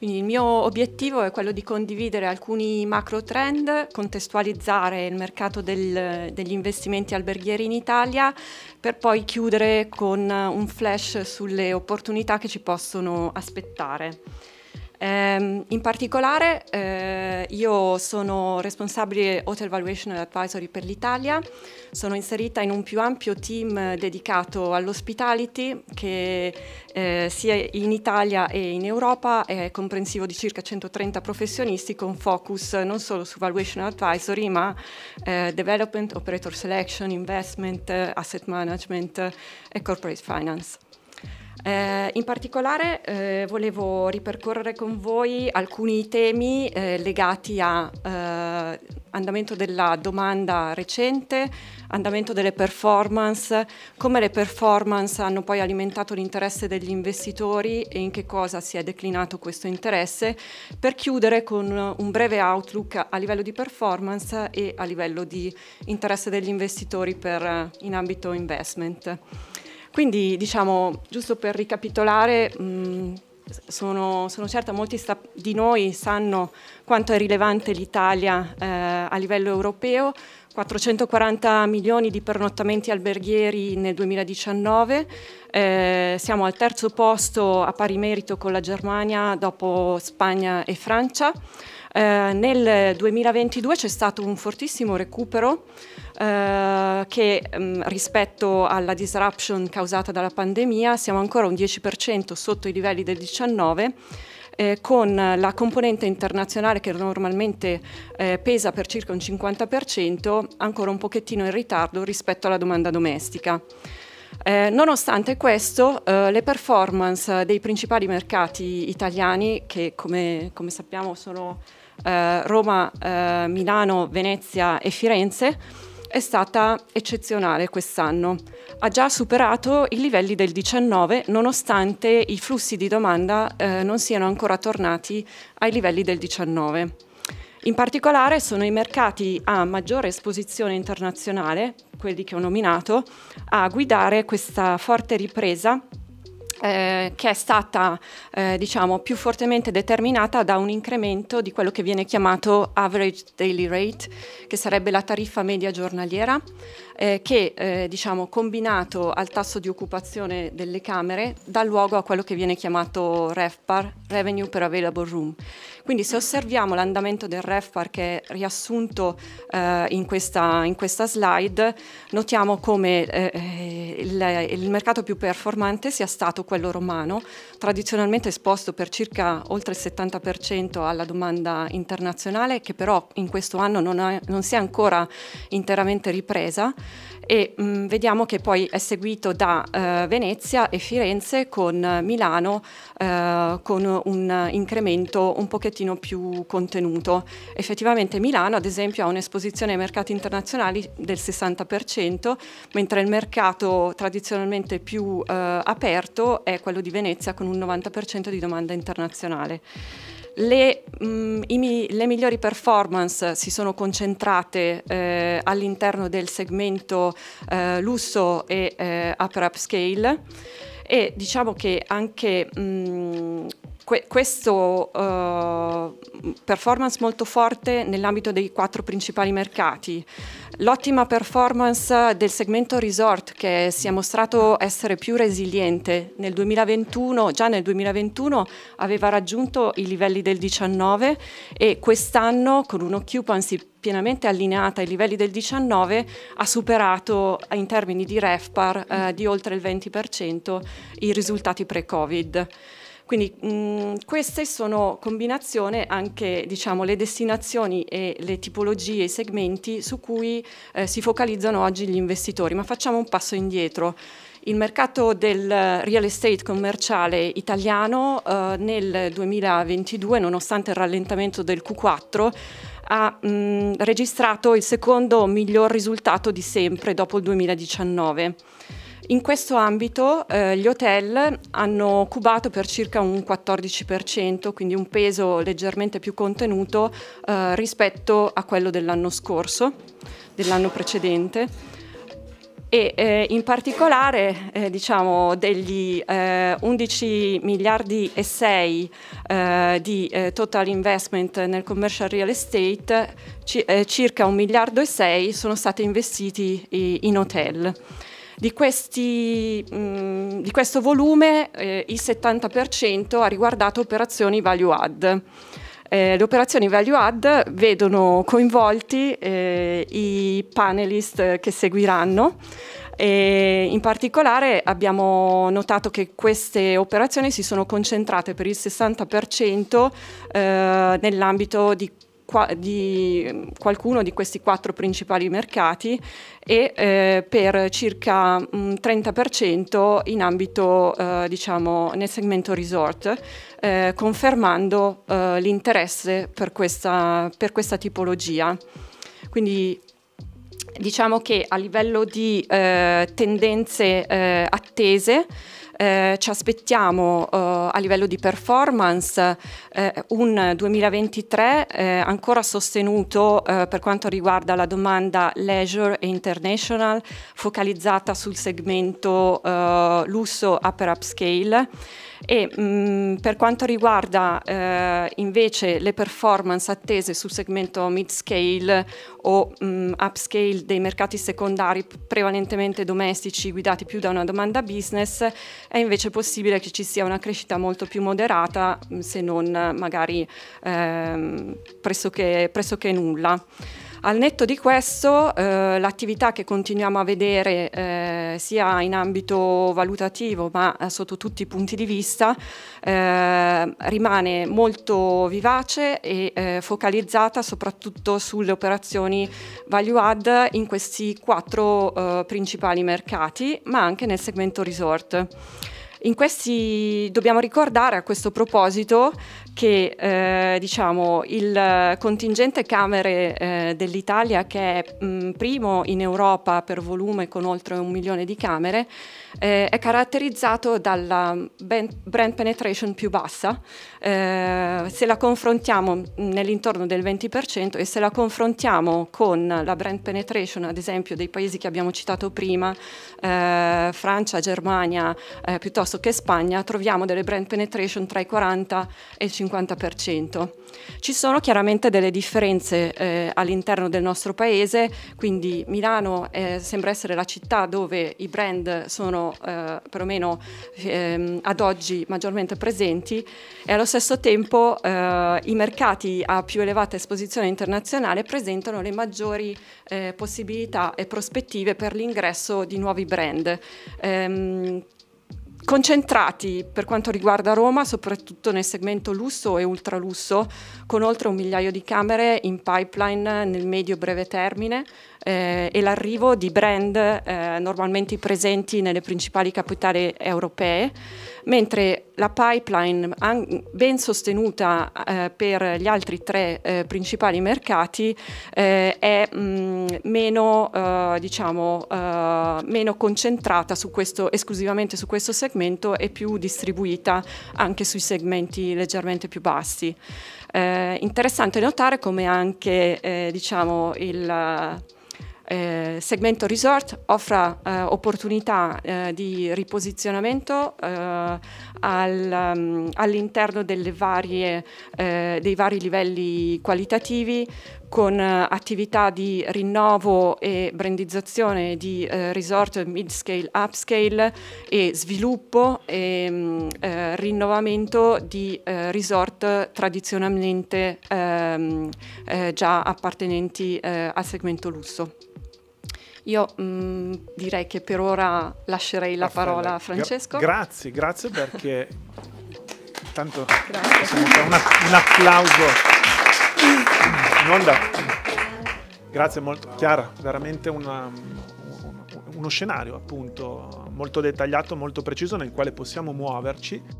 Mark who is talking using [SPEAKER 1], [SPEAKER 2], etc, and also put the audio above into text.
[SPEAKER 1] Quindi il mio obiettivo è quello di condividere alcuni macro trend, contestualizzare il mercato del, degli investimenti alberghieri in Italia per poi chiudere con un flash sulle opportunità che ci possono aspettare. Eh, in particolare eh, io sono responsabile Hotel Valuation Advisory per l'Italia, sono inserita in un più ampio team dedicato all'ospitality che eh, sia in Italia che in Europa è comprensivo di circa 130 professionisti con focus non solo su Valuation Advisory ma eh, Development, Operator Selection, Investment, Asset Management e Corporate Finance. Eh, in particolare eh, volevo ripercorrere con voi alcuni temi eh, legati all'andamento eh, andamento della domanda recente, andamento delle performance, come le performance hanno poi alimentato l'interesse degli investitori e in che cosa si è declinato questo interesse, per chiudere con un breve outlook a livello di performance e a livello di interesse degli investitori per, eh, in ambito investment. Quindi diciamo, giusto per ricapitolare, mh, mm, sono, sono, certa molti sta- di noi sanno quanto è rilevante l'Italia eh, a livello europeo, 440 milioni di pernottamenti alberghieri nel 2019, eh, siamo al terzo posto a pari merito con la Germania dopo Spagna e Francia. Eh, nel 2022 c'è stato un fortissimo recupero eh, che mh, mm, rispetto alla disruption causata dalla pandemia siamo ancora un 10% sotto i livelli del 19 eh, con la componente internazionale che normalmente eh, pesa per circa un 50%, ancora un pochettino in ritardo rispetto alla domanda domestica. Eh, nonostante questo, eh, le performance dei principali mercati italiani, che come, come sappiamo sono eh, Roma, eh, Milano, Venezia e Firenze, è stata eccezionale quest'anno. Ha già superato i livelli del 19 nonostante i flussi di domanda eh, non siano ancora tornati ai livelli del 19. In particolare sono i mercati a maggiore esposizione internazionale, quelli che ho nominato, a guidare questa forte ripresa eh, che è stata eh, diciamo, più fortemente determinata da un incremento di quello che viene chiamato average daily rate, che sarebbe la tariffa media giornaliera, eh, che eh, diciamo, combinato al tasso di occupazione delle camere dà luogo a quello che viene chiamato REFPAR, Revenue per Available Room. Quindi se osserviamo l'andamento del REFPAR che è riassunto eh, in questa, in, questa, slide, notiamo come il, il mercato più performante sia stato quello romano, tradizionalmente esposto per circa oltre il 70% alla domanda internazionale, che però in questo anno non, è, non si è ancora interamente ripresa e mh, mm, vediamo che poi è seguito da eh, Venezia e Firenze con Milano eh, con un incremento un pochettino più contenuto. Effettivamente Milano ad esempio ha un'esposizione ai mercati internazionali del 60%, mentre il mercato tradizionalmente più eh, aperto è quello di Venezia con un 90% di domanda internazionale. Le, mh, mm, i, le, migliori performance si sono concentrate eh, all'interno del segmento eh, lusso e eh, upper upscale e diciamo che anche mh, mm, questo uh, performance molto forte nell'ambito dei quattro principali mercati, l'ottima performance del segmento resort che si è mostrato essere più resiliente nel 2021, già nel 2021 aveva raggiunto i livelli del 19 e quest'anno con un occupancy pienamente allineata ai livelli del 19 ha superato in termini di REFPAR eh, di oltre il 20% i risultati pre-Covid. Quindi mh, mm, queste sono combinazione anche diciamo, le destinazioni e le tipologie, i segmenti su cui eh, si focalizzano oggi gli investitori, ma facciamo un passo indietro. Il mercato del real estate commerciale italiano eh, nel 2022, nonostante il rallentamento del Q4, ha mh, mm, registrato il secondo miglior risultato di sempre dopo il 2019. In questo ambito eh, gli hotel hanno cubato per circa un 14%, quindi un peso leggermente più contenuto eh, rispetto a quello dell'anno scorso, dell'anno precedente e eh, in particolare eh, diciamo degli eh, 11 miliardi e 6 eh, di eh, total investment nel commercial real estate ci, eh, circa 1 miliardo e 6 sono stati investiti i, in hotel. Di, questi, mh, mm, di questo volume il 70% ha riguardato operazioni value add. Eh, le operazioni value add vedono coinvolti eh, i panelist che seguiranno. E in particolare abbiamo notato che queste operazioni si sono concentrate per il 60% eh, nell'ambito di di qualcuno di questi quattro principali mercati e eh, per circa un mm, 30% in ambito, eh, diciamo, nel segmento resort, eh, confermando eh, l'interesse per questa, per questa tipologia. Quindi diciamo che a livello di eh, tendenze eh, attese, eh, ci aspettiamo eh, a livello di performance eh, un 2023 eh, ancora sostenuto per quanto riguarda la domanda leisure e international focalizzata sul segmento lusso upper upscale e mh, mm, per quanto riguarda eh, invece le performance attese sul segmento mid-scale o mh, mm, upscale dei mercati secondari prevalentemente domestici guidati più da una domanda business, è invece possibile che ci sia una crescita molto più moderata mm, se non magari ehm, pressoché, pressoché nulla. Al netto di questo, eh, l'attività che continuiamo a vedere eh, sia in ambito valutativo ma sotto tutti i punti di vista eh, rimane molto vivace e eh, focalizzata soprattutto sulle operazioni value add in questi quattro eh, principali mercati, ma anche nel segmento resort. In questi dobbiamo ricordare a questo proposito che eh, diciamo, il contingente Camere eh, dell'Italia, che è mh, primo in Europa per volume con oltre un milione di camere, eh, è caratterizzato dalla brand penetration più bassa, eh, se la confrontiamo nell'intorno del 20% e se la confrontiamo con la brand penetration ad esempio dei paesi che abbiamo citato prima, eh, Francia, Germania eh, piuttosto che Spagna, troviamo delle brand penetration tra i 40 e il 50%. Ci sono chiaramente delle differenze eh, all'interno del nostro paese, quindi Milano eh, sembra essere la città dove i brand sono eh, perlomeno ehm, ad oggi maggiormente presenti e allo stesso tempo eh, i mercati a più elevata esposizione internazionale presentano le maggiori eh, possibilità e prospettive per l'ingresso di nuovi brand. Ehm, concentrati per quanto riguarda Roma, soprattutto nel segmento lusso e ultralusso, con oltre un migliaio di camere in pipeline nel medio-breve termine, eh, e l'arrivo di brand eh, normalmente presenti nelle principali capitali europee, mentre la pipeline ben sostenuta eh, per gli altri tre eh, principali mercati eh, è mh, mm, meno, eh, diciamo, meno concentrata su questo, esclusivamente su questo segmento e più distribuita anche sui segmenti leggermente più bassi. Eh, interessante notare come anche eh, diciamo, il, eh, segmento resort offra eh, opportunità eh, di riposizionamento eh, al, um, all'interno varie, eh, dei vari livelli qualitativi con eh, attività di rinnovo e brandizzazione di resort mid-scale, upscale e sviluppo e mm, rinnovamento di resort tradizionalmente ehm, già appartenenti al segmento lusso. Io mh, mm, direi che per ora lascerei la Raffaella. parola a Francesco. Gra- grazie, grazie perché tanto un, un applauso. Non Grazie molto Chiara, veramente una, uno scenario appunto molto dettagliato, molto preciso nel quale possiamo muoverci.